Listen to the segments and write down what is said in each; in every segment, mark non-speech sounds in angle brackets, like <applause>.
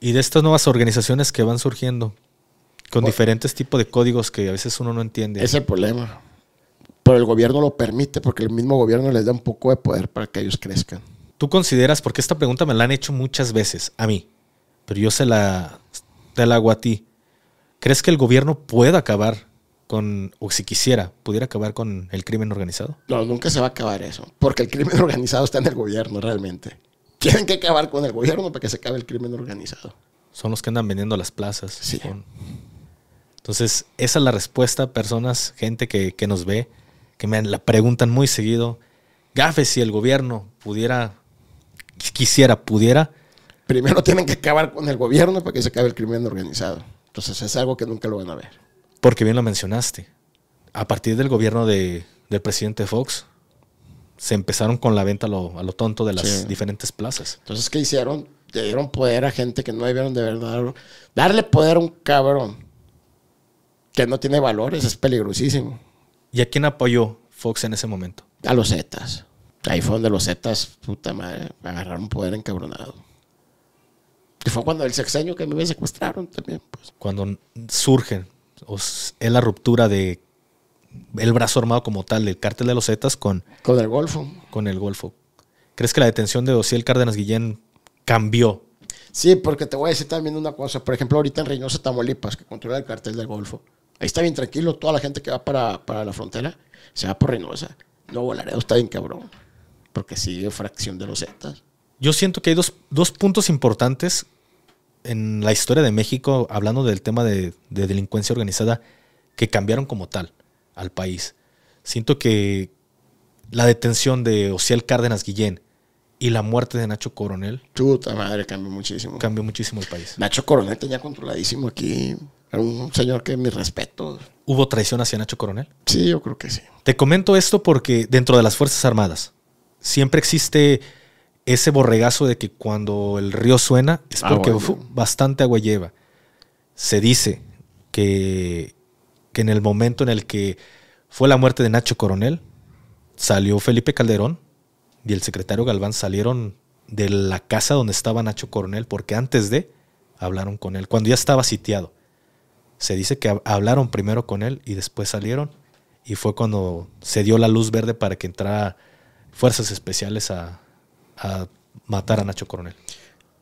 Y de estas nuevas organizaciones que van surgiendo, con diferentes tipos de códigos que a veces uno no entiende. Es el problema. Pero el gobierno lo permite porque el mismo gobierno les da un poco de poder para que ellos crezcan. ¿Tú consideras, porque esta pregunta me la han hecho muchas veces a mí, pero yo se la, te la hago a ti, ¿crees que el gobierno pueda acabar con, o si quisiera, pudiera acabar con el crimen organizado? No, nunca se va a acabar eso, porque el crimen <laughs> organizado está en el gobierno realmente. Tienen que acabar con el gobierno para que se acabe el crimen organizado. Son los que andan vendiendo las plazas. Sí. Entonces, esa es la respuesta, personas, gente que, que nos ve, que me la preguntan muy seguido. Gafes, si el gobierno pudiera, quisiera, pudiera. Primero tienen que acabar con el gobierno para que se acabe el crimen organizado. Entonces, es algo que nunca lo van a ver. Porque bien lo mencionaste. A partir del gobierno de, del presidente Fox, se empezaron con la venta a lo, tonto de las diferentes plazas. Entonces, ¿qué hicieron? Le dieron poder a gente que no debieron de verdad. Darle poder a un cabrón que no tiene valores es peligrosísimo. ¿Y a quién apoyó Fox en ese momento? A los Zetas. Ahí fue donde los Zetas, puta madre, agarraron poder encabronado. Y fue cuando el sexenio que a mí me secuestraron también. Pues. Cuando surgen es la ruptura de el brazo armado como tal del cártel de los Zetas con... Con el Golfo. Con el Golfo. ¿Crees que la detención de Dosiel Cárdenas Guillén cambió? Sí, porque te voy a decir también una cosa. Por ejemplo, ahorita en Reynosa, Tamaulipas, que controla el cartel del Golfo. Ahí está bien tranquilo. Toda la gente que va para, la frontera se va por Reynosa. No, volaremos, está bien cabrón. Porque sigue fracción de los Zetas. Yo siento que hay dos, dos puntos importantes en la historia de México, hablando del tema de delincuencia organizada, que cambiaron como tal al país. Siento que la detención de Ociel Cárdenas Guillén y la muerte de Nacho Coronel. Chuta madre, cambió muchísimo. Cambió muchísimo el país. Nacho Coronel tenía controladísimo aquí. un señor que mi respeto. ¿Hubo traición hacia Nacho Coronel? Sí, yo creo que sí. Te comento esto porque dentro de las Fuerzas Armadas siempre existe ese borregazo de que cuando el río suena es ah, porque bastante agua lleva. Se dice que que en el momento en el que fue la muerte de Nacho Coronel, salió Felipe Calderón y el secretario Galván salieron de la casa donde estaba Nacho Coronel, porque antes de hablaron con él, cuando ya estaba sitiado. Se dice que hablaron primero con él y después salieron y fue cuando se dio la luz verde para que entrara fuerzas especiales a, a matar a Nacho Coronel.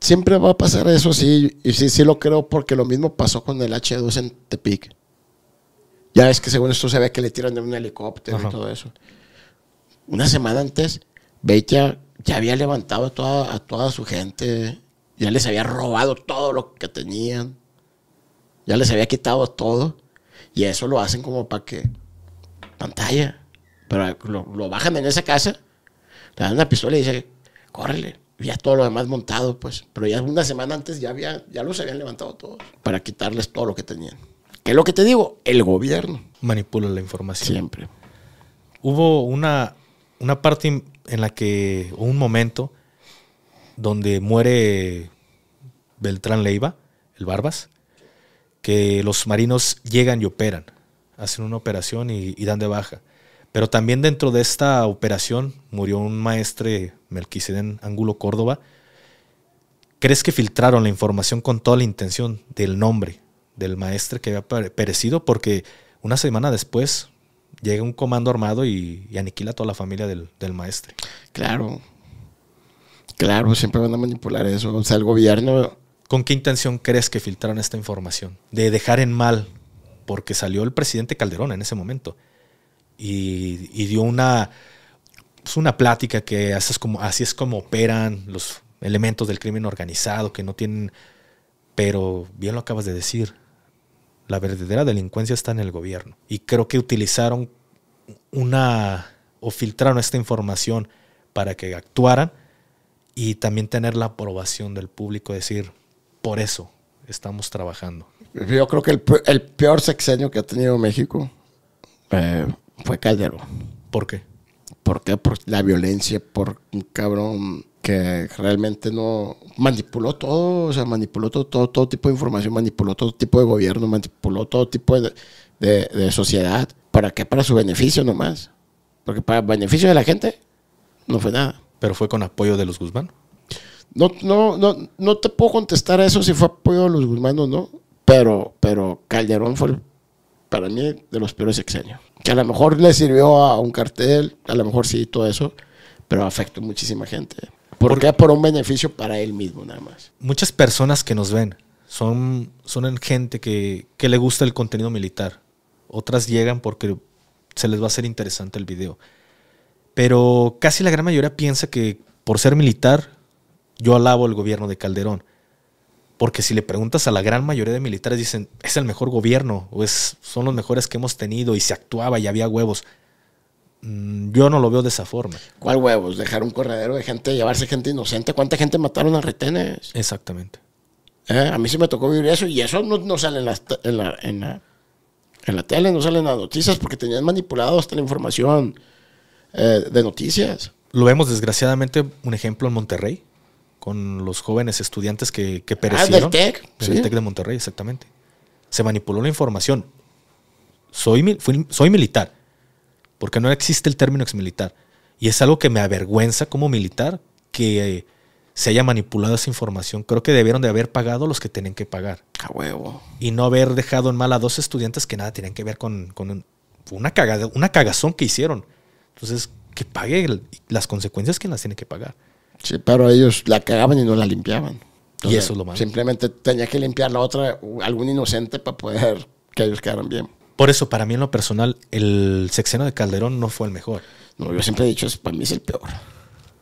Siempre va a pasar eso, sí, y sí, sí lo creo porque lo mismo pasó con el H2 en Tepic. Ya es que según esto se ve que le tiran de un helicóptero y todo eso. Una semana antes, Beitia ya había levantado a toda, su gente. Ya les había robado todo lo que tenían. Ya les había quitado todo. Y eso lo hacen como para que. Pantalla. Pero lo, bajan en esa casa. Le dan una pistola y dice: Córrele. Ya todo lo demás montado, pues. Pero ya una semana antes ya, había, ya los habían levantado todos. Para quitarles todo lo que tenían. ¿Qué es lo que te digo? El gobierno. Manipula la información. Siempre. Hubo una, una parte en la que, un momento, donde muere Beltrán Leiva, el Barbas, que los marinos llegan y operan, hacen una operación y, dan de baja. Pero también dentro de esta operación murió un maestre, Melquiseden Ángulo Córdoba. ¿Crees que filtraron la información con toda la intención del nombre del maestro que había perecido, porque una semana después llega un comando armado y, aniquila toda la familia del, del, maestre. Claro. Claro, siempre van a manipular eso. O sea, el gobierno. ¿Con qué intención crees que filtraron esta información? De dejar en mal, porque salió el presidente Calderón en ese momento y, dio una, es pues una plática que como, así es como operan los elementos del crimen organizado, que no tienen... Pero bien lo acabas de decir, la verdadera delincuencia está en el gobierno. Y creo que utilizaron una o filtraron esta información para que actuaran y también tener la aprobación del público, decir, por eso estamos trabajando. Yo creo que el, peor sexenio que ha tenido México eh, fue Calderón. ¿Por qué? ¿Por qué? Por la violencia, por un cabrón que realmente no manipuló todo, o sea, manipuló todo, todo, tipo de información, manipuló todo tipo de gobierno, manipuló todo tipo de, de, sociedad. ¿Para qué? Para su beneficio nomás. Porque para beneficio de la gente no fue nada. ¿Pero fue con apoyo de los Guzmán? No, no, no, no te puedo contestar a eso si fue apoyo de los Guzmán o no, pero, pero Calderón fue para mí de los peores sexenios. Que a lo mejor le sirvió a un cartel, a lo mejor sí, todo eso, pero afectó muchísima gente. Porque es por un beneficio para él mismo nada más. Muchas personas que nos ven son, son gente que, le gusta el contenido militar. Otras llegan porque se les va a hacer interesante el video. Pero casi la gran mayoría piensa que por ser militar, yo alabo el gobierno de Calderón. Porque si le preguntas a la gran mayoría de militares, dicen, es el mejor gobierno, o es, son los mejores que hemos tenido, y se actuaba y había huevos. Mm, yo no lo veo de esa forma. ¿Cuál huevos? Dejar un corredero de gente, llevarse gente inocente. ¿Cuánta gente mataron a retenes? Exactamente. ¿Eh? A mí se me tocó vivir eso y eso no, sale en la, tele, no salen en las noticias porque tenían manipulado hasta la información eh, de noticias. Lo vemos desgraciadamente, un ejemplo en Monterrey, con los jóvenes estudiantes que, que perecieron. Ah, del TEC. TEC de Monterrey, exactamente. Se manipuló la información. Soy, soy militar porque no existe el término exmilitar. Y es algo que me avergüenza como militar que eh, se haya manipulado esa información. Creo que debieron de haber pagado los que tenían que pagar. A huevo. Y no haber dejado en mal a dos estudiantes que nada tenían que ver con, una, cagada, una cagazón que hicieron. Entonces, que pague las consecuencias que las tiene que pagar. Sí, pero ellos la cagaban y no la limpiaban. y eso es lo malo. Simplemente tenía que limpiar la otra, algún inocente para poder que ellos quedaran bien. Por eso, para mí en lo personal, el sexenio de Calderón no fue el mejor. No, yo siempre he dicho, para mí es el peor.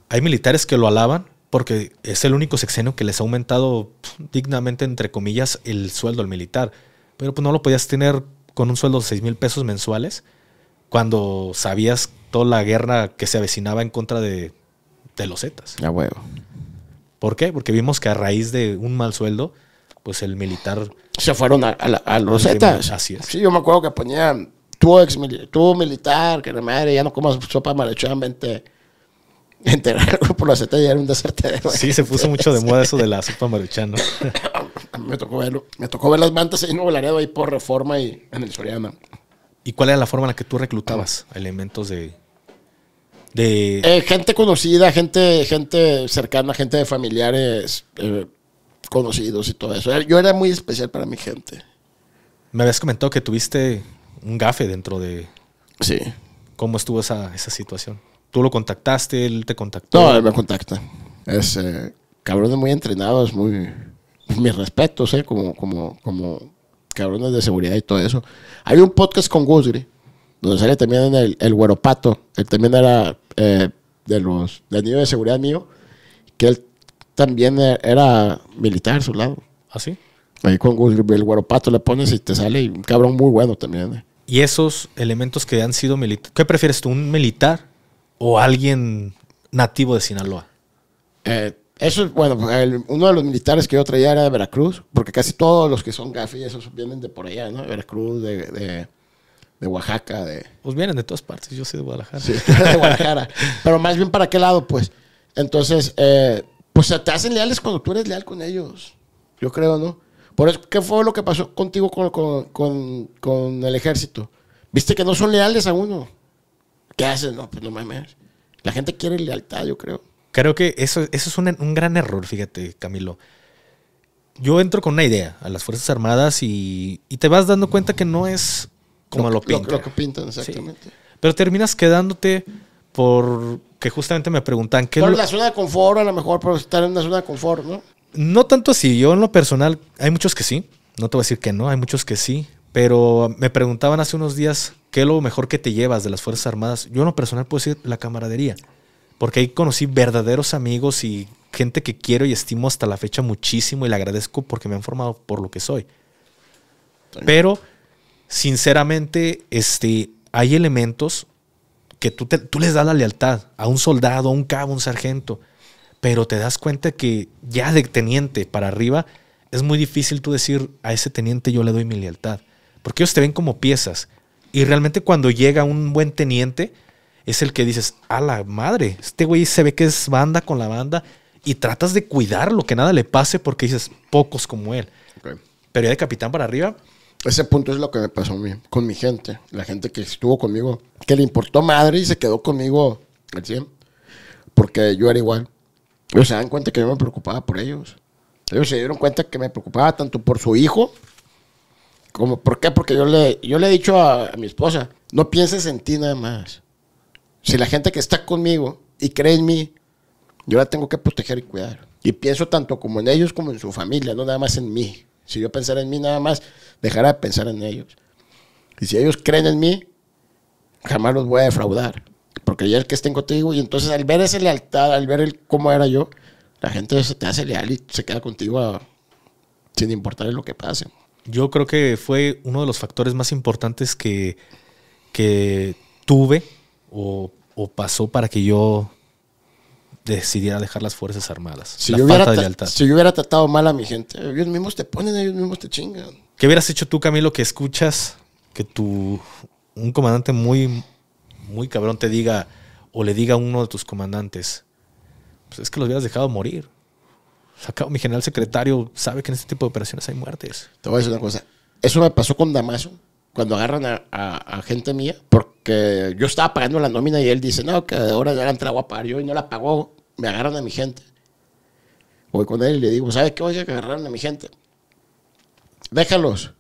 Hay militares que lo alaban porque es el único sexenio que les ha aumentado dignamente, entre comillas, el sueldo al militar. Pero pues no lo podías tener con un sueldo de 6 mil pesos mensuales cuando sabías toda la guerra que se avecinaba en contra de, los Zetas. Ya huevo. ¿Por qué? Porque vimos que a raíz de un mal sueldo pues el militar. Se fueron a, los la, Así es. Sí, yo me acuerdo que ponían tú, ex, militar, que la madre, ya no comas sopa marichana, vente. Enterar <laughs> por la Z y era un desertero. Sí, se puso mucho de moda eso de la <laughs> sopa maruchana. me tocó verlo. Me tocó ver las mantas ahí en Nuevo Laredo, ahí por Reforma y en el Soriana. ¿Y cuál era la forma en la que tú reclutabas ah. elementos de, de... Eh, gente conocida, gente, gente cercana, gente de familiares, eh, conocidos y todo eso. Yo era muy especial para mi gente. Me habías comentado que tuviste un gafe dentro de... Sí. ¿Cómo estuvo esa, esa situación? ¿Tú lo contactaste? ¿Él te contactó? No, él me contacta. Es eh, cabrones muy entrenado es muy... Mis respetos, ¿eh? Como, como, como cabrones de seguridad y todo eso. Hay un podcast con Guzgri, donde sale también el, el pato Él también era eh, de los del niño de seguridad mío, que él también e-, era militar su lado. ¿Ah, sí? Ahí con el guaropato le pones y te sale y un cabrón muy bueno también. Eh. Y esos elementos que han sido militares, ¿qué prefieres tú, un militar o alguien nativo de Sinaloa? Eh, eso es bueno, uno de los militares que yo traía era de Veracruz, porque casi todos los que son gafi, esos vienen de por allá, ¿no? De Veracruz, de, de, Oaxaca, de... Pues vienen de todas partes, yo soy de Guadalajara. Sí, <laughs> de Guadalajara. Pero más bien para qué lado, pues. Entonces, eh, pues te hacen leales cuando tú eres leal con ellos. Yo creo, ¿no? Por ¿qué fue lo que pasó contigo con, el ejército? Viste que no son leales a uno. ¿Qué haces? No, pues no mames. La gente quiere lealtad, yo creo. Creo que eso, eso es un, gran error, fíjate, Camilo yo entro con una idea a las Fuerzas Armadas y, y te vas dando cuenta que no es como lo, pintan. Lo, que pintan, exactamente. Pero terminas quedándote porque justamente me preguntan qué por la zona de confort a lo mejor por estar en la zona de confort no no tanto así yo en lo personal hay muchos que sí no te voy a decir que no hay muchos que sí pero me preguntaban hace unos días qué es lo mejor que te llevas de las fuerzas armadas yo en lo personal puedo decir la camaradería porque ahí conocí verdaderos amigos y gente que quiero y estimo hasta la fecha muchísimo y le agradezco porque me han formado por lo que soy pero sinceramente este hay elementos que tú, te, les das la lealtad a un soldado, a un cabo, a un sargento, pero te das cuenta que ya de teniente para arriba es muy difícil tú decir a ese teniente yo le doy mi lealtad, porque ellos te ven como piezas. Y realmente cuando llega un buen teniente, es el que dices, a la madre, este güey se ve que es banda con la banda y tratas de cuidarlo, que nada le pase porque dices, pocos como él. Pero ya de capitán para arriba, ese punto es lo que me pasó a mí, con mi gente, la gente que estuvo conmigo, que le importó madre y se quedó conmigo al 100, porque yo era igual. Ellos se dan cuenta que yo me preocupaba por ellos. Ellos se dieron cuenta que me preocupaba tanto por su hijo, como, ¿por qué? Porque yo le, yo le he dicho a, a mi esposa, no pienses en ti nada más. Si la gente que está conmigo y cree en mí, yo la tengo que proteger y cuidar. Y pienso tanto como en ellos como en su familia, no nada más en mí. Si yo pensara en mí nada más, dejará de pensar en ellos. Y si ellos creen en mí, jamás los voy a defraudar. Porque ya es que estén contigo, y entonces al ver esa lealtad, al ver cómo era yo, la gente se te hace leal y se queda contigo sin importar lo que pase. Yo creo que fue uno de los factores más importantes que, que tuve o, o pasó para que yo decidiera dejar las Fuerzas Armadas. Si, yo, hubiera si yo hubiera tratado mal a mi gente, ellos mismos te ponen, ellos mismos te chingan. ¿Qué hubieras hecho tú, Camilo, que escuchas que tu un comandante muy, muy cabrón te diga o le diga a uno de tus comandantes, pues es que los hubieras dejado morir. Sacado, mi general secretario sabe que en este tipo de operaciones hay muertes. Te voy a decir una cosa. Eso me pasó con Damaso, cuando agarran a, gente mía, porque yo estaba pagando la nómina y él dice, no, que ahora ya la trago a pagar yo y no la pagó me agarran a mi gente. Voy con él y le digo, ¿sabes qué? voy que agarraron a mi gente. Déjalos.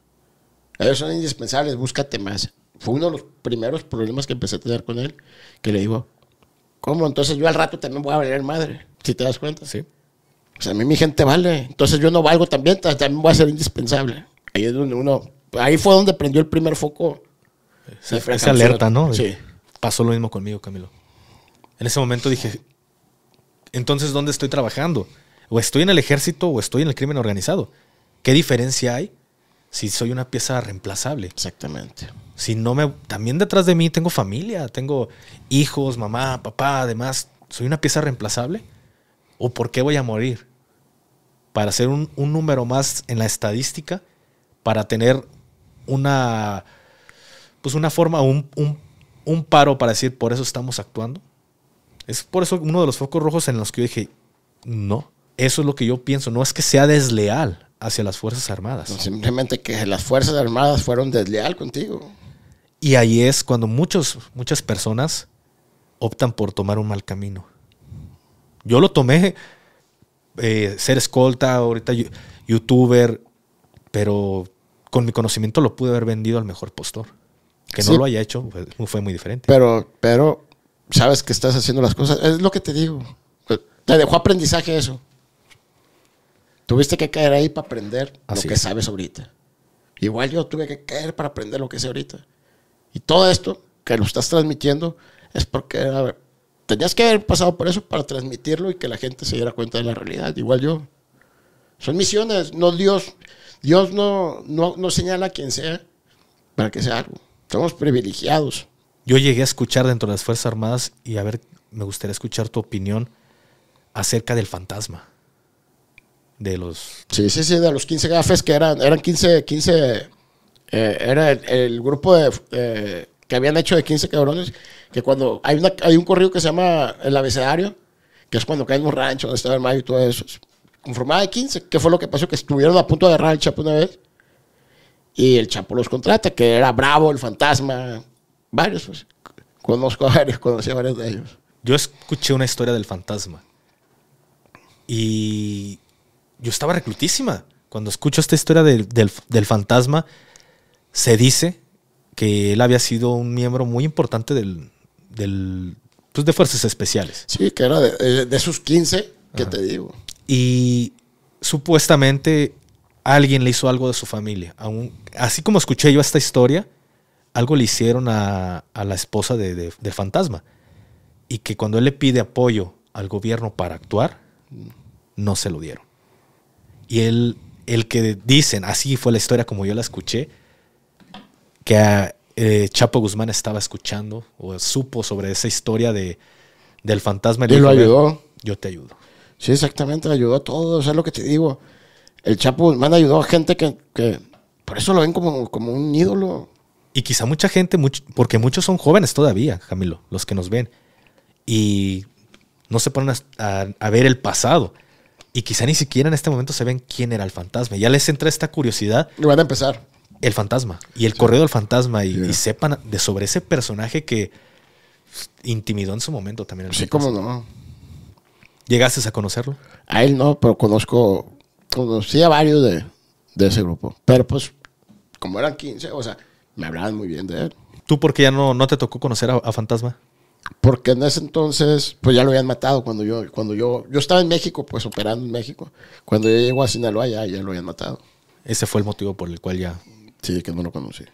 Ellos son indispensables, búscate más. Fue uno de los primeros problemas que empecé a tener con él, que le digo, ¿cómo? Entonces yo al rato también voy a valer madre, si te das cuenta. Sí. sea, a mí mi gente vale, entonces yo no valgo también, también voy a ser indispensable. Ahí es donde uno, ahí fue donde prendió el primer foco. Sí, esa alerta, ¿no? Sí. Pasó lo mismo conmigo, Camilo. En ese momento dije, entonces ¿dónde estoy trabajando? ¿O estoy en el ejército o estoy en el crimen organizado? ¿Qué diferencia hay si soy una pieza reemplazable? Exactamente. Si no me. También detrás de mí tengo familia, tengo hijos, mamá, papá, además. ¿Soy una pieza reemplazable? ¿O por qué voy a morir? Para ser un, número más en la estadística, para tener una. Pues una forma, un paro para decir por eso estamos actuando. Es por eso uno de los focos rojos en los que yo dije, no, eso es lo que yo pienso, no es que sea desleal hacia las Fuerzas Armadas. simplemente que las Fuerzas Armadas fueron desleal contigo. Y ahí es cuando muchos, muchas personas optan por tomar un mal camino. Yo lo tomé, eh, ser escolta, ahorita youtuber, pero con mi conocimiento lo pude haber vendido al mejor postor. Que no lo haya hecho fue, muy diferente. Pero, pero sabes que estás haciendo las cosas. Es lo que te digo. Te dejó aprendizaje eso. Tuviste que caer ahí para aprender lo que sabes ahorita. Igual yo tuve que caer para aprender lo que sé ahorita. Y todo esto que lo estás transmitiendo es porque tenías que haber pasado por eso para transmitirlo y que la gente se diera cuenta de la realidad. Igual yo. Son misiones, no Dios. Dios no, no, no señala a quien sea para que sea algo. Somos privilegiados. Yo llegué a escuchar dentro de las Fuerzas Armadas y a ver, me gustaría escuchar tu opinión acerca del fantasma. De los. Sí, sí, sí, de los 15 gafes que eran, eran 15, 15. Eh, era el, grupo de, eh, que habían hecho de 15 cabrones. Que cuando hay, hay un corrido que se llama El Abecedario, que es cuando caen un rancho donde estaba el mayo y todo eso. Conformada de 15, ¿Qué fue lo que pasó, que estuvieron a punto de agarrar al Chapo una vez. Y el Chapo los contrata, que era Bravo, el fantasma, Varios, pues, Conozco a varios, conocí a varios de ellos. Yo escuché una historia del fantasma. Y yo estaba reclutísima. Cuando escucho esta historia del, del, del fantasma, se dice que él había sido un miembro muy importante del, del pues de fuerzas especiales. Sí, que era de, de 15 que te digo. Y supuestamente alguien le hizo algo de su familia. Aún, así como escuché yo esta historia, algo le hicieron a, la esposa de, del fantasma. Y que cuando él le pide apoyo al gobierno para actuar, no se lo dieron. Y él, el que dicen, así fue la historia como yo la escuché, que ah, eh, Chapo Guzmán estaba escuchando o supo sobre esa historia de, del fantasma. Y, lo ayudó. Yo te ayudo. Sí, exactamente, ayudó a todos, es lo que te digo. El Chapo Guzmán ayudó a gente que, por eso lo ven como, como un ídolo. Y quizá mucha gente, porque muchos son jóvenes todavía, Camilo, los que nos ven. Y no se ponen a, ver el pasado. Y quizá ni siquiera en este momento se ven quién era el fantasma. Ya les entra esta curiosidad. Y van a empezar. El fantasma. Y el correo del fantasma. Y, sepan de sobre ese personaje que intimidó en su momento también. sí, cómo no. ¿Llegaste a conocerlo? A él no, pero conozco. Conocí a varios de, de ese grupo. Pero pues, como eran 15, o sea, me hablaban muy bien de él. ¿Tú por qué ya no, no te tocó conocer a, Fantasma? Porque en ese entonces, pues ya lo habían matado cuando yo, cuando yo, yo estaba en México, pues operando en México. Cuando yo llego a Sinaloa ya, ya lo habían matado. Ese fue el motivo por el cual ya. Sí, que no lo conocí.